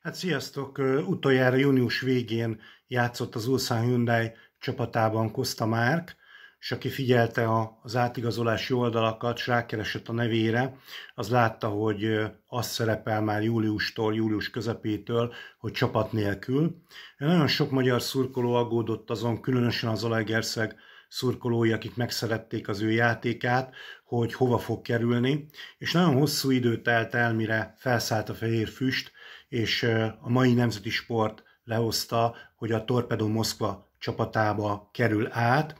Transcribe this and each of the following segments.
Hát sziasztok! Utoljára június végén játszott az Ulsan Hyundai csapatában Kosta Márk, és aki figyelte az átigazolási oldalakat, és rákeresett a nevére, az látta, hogy az szerepel már júliustól, július közepétől, hogy csapat nélkül. Nagyon sok magyar szurkoló aggódott azon, különösen az Alegerszeg szurkolói, akik megszerették az ő játékát, hogy hova fog kerülni, és nagyon hosszú idő telt el, mire felszállt a fehér füst, és a mai nemzeti sport lehozta, hogy a Torpedo Moszkva csapatába kerül át.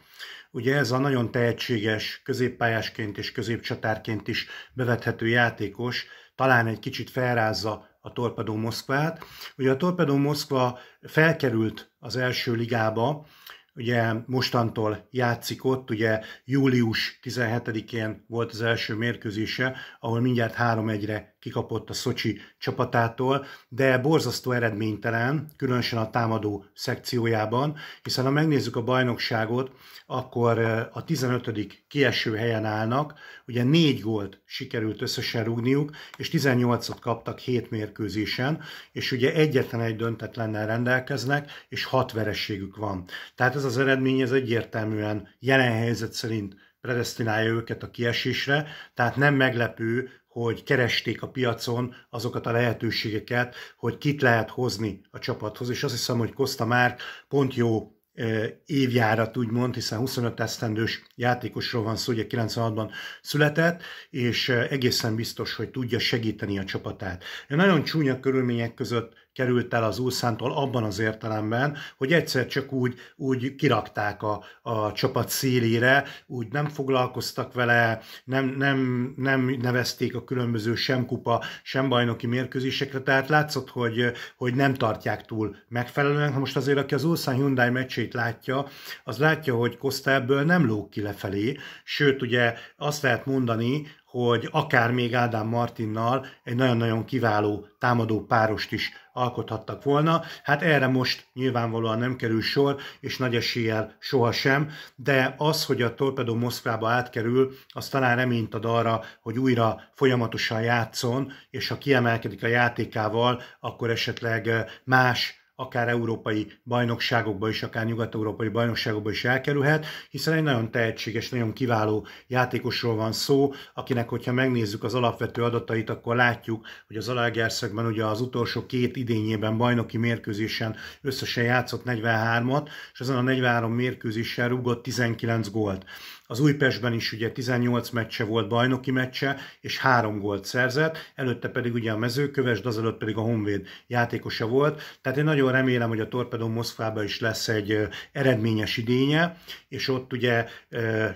Ugye ez a nagyon tehetséges középpályásként és középcsatárként is bevethető játékos talán egy kicsit felrázza a Torpedo Moszkvát. Ugye a Torpedo Moszkva felkerült az első ligába, ugye mostantól játszik ott, ugye július 17-én volt az első mérkőzése, ahol mindjárt 3-1-re kikapott a Szocsi csapatától, de borzasztó eredménytelen, különösen a támadó szekciójában, hiszen ha megnézzük a bajnokságot, akkor a 15. kieső helyen állnak, ugye négy gólt sikerült összesen rúgniuk, és 18-ot kaptak 7 mérkőzésen, és ugye egyetlen egy döntetlennel rendelkeznek, és hat verességük van. Tehát ez az eredmény, ez egyértelműen jelen helyzet szerint predestinálja őket a kiesésre, tehát nem meglepő, hogy keresték a piacon azokat a lehetőségeket, hogy kit lehet hozni a csapathoz, és azt hiszem, hogy Kosta már pont jó e, évjárat úgymond, hiszen 25 esztendős játékosról van szó, ugye 96-ban született, és e, egészen biztos, hogy tudja segíteni a csapatát. Nagyon csúnya körülmények között került el az Ulszántól abban az értelemben, hogy egyszer csak úgy, úgy kirakták a, a csapat szélére, úgy nem foglalkoztak vele, nem, nem, nem nevezték a különböző sem kupa, sem bajnoki mérkőzésekre, tehát látszott, hogy, hogy nem tartják túl megfelelően. Ha most azért, aki az Ulszán Hyundai meccsét látja, az látja, hogy Costa ebből nem lóg ki lefelé, sőt ugye azt lehet mondani, hogy akár még Ádám Martinnal egy nagyon-nagyon kiváló támadó párost is alkothattak volna. Hát erre most nyilvánvalóan nem kerül sor, és nagy eséllyel sohasem, de az, hogy a Torpedo Moszkvába átkerül, az talán reményt ad arra, hogy újra folyamatosan játszon, és ha kiemelkedik a játékával, akkor esetleg más akár európai bajnokságokba is, akár nyugat-európai bajnokságokba is elkerülhet, hiszen egy nagyon tehetséges, nagyon kiváló játékosról van szó, akinek, hogyha megnézzük az alapvető adatait, akkor látjuk, hogy az Alagerszegben ugye az utolsó két idényében bajnoki mérkőzésen összesen játszott 43-at, és ezen a 43 mérkőzéssel rúgott 19 gólt. Az Újpestben is ugye 18 meccse volt bajnoki meccse, és három gólt szerzett, előtte pedig ugye a mezőköves, de azelőtt pedig a Honvéd játékosa volt. Tehát egy nagyon nagyon remélem, hogy a Torpedó Moszkvában is lesz egy eredményes idénye, és ott ugye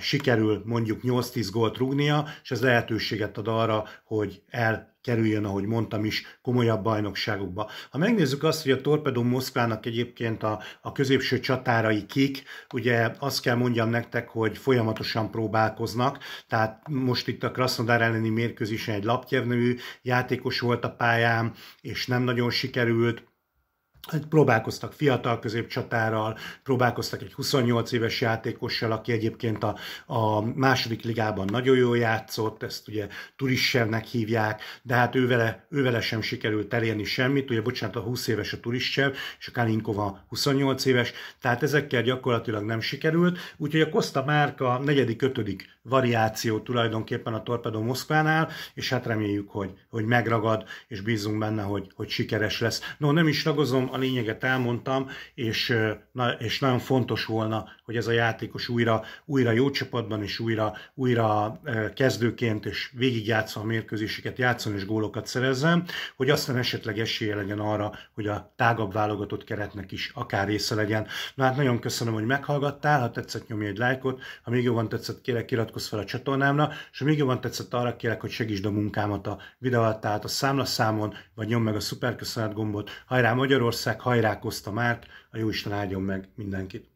sikerül mondjuk 8-10 gólt rúgnia, és ez lehetőséget ad arra, hogy el kerüljön, ahogy mondtam is, komolyabb bajnokságokba. Ha megnézzük azt, hogy a Torpedó Moszkvának egyébként a, a középső csatárai kik, ugye azt kell mondjam nektek, hogy folyamatosan próbálkoznak, tehát most itt a Krasnodar elleni mérkőzésen egy laptyevnő játékos volt a pályán, és nem nagyon sikerült, Hát próbálkoztak fiatal középcsatárral, próbálkoztak egy 28 éves játékossal, aki egyébként a, a második ligában nagyon jól játszott, ezt ugye turissevnek hívják, de hát ővele, ővele sem sikerült elérni semmit, ugye bocsánat, a 20 éves a turissev, és a Kalinkova 28 éves, tehát ezekkel gyakorlatilag nem sikerült, úgyhogy a Costa Márka negyedik, ötödik variáció tulajdonképpen a Torpedo Moszkvánál, és hát reméljük, hogy, hogy megragad, és bízunk benne, hogy, hogy sikeres lesz. No, nem is ragozom, a lényeget elmondtam, és, na, és nagyon fontos volna, hogy ez a játékos újra, újra jó csapatban, és újra, újra kezdőként, és végigjátszva a mérkőzéseket, játszon és gólokat szerezzen, hogy aztán esetleg esélye legyen arra, hogy a tágabb válogatott keretnek is akár része legyen. Na hát nagyon köszönöm, hogy meghallgattál, ha tetszett nyomj egy lájkot, ha még jobban tetszett, kérlek iratkozz fel a csatornámra, és ha még jobban tetszett, arra kérek, hogy segítsd a munkámat a videó alatt, tehát a számlaszámon, vagy nyomd meg a szuperköszönet gombot. Hajrá Magyarország! leszek, hajrákozta már, a Jóisten áldjon meg mindenkit.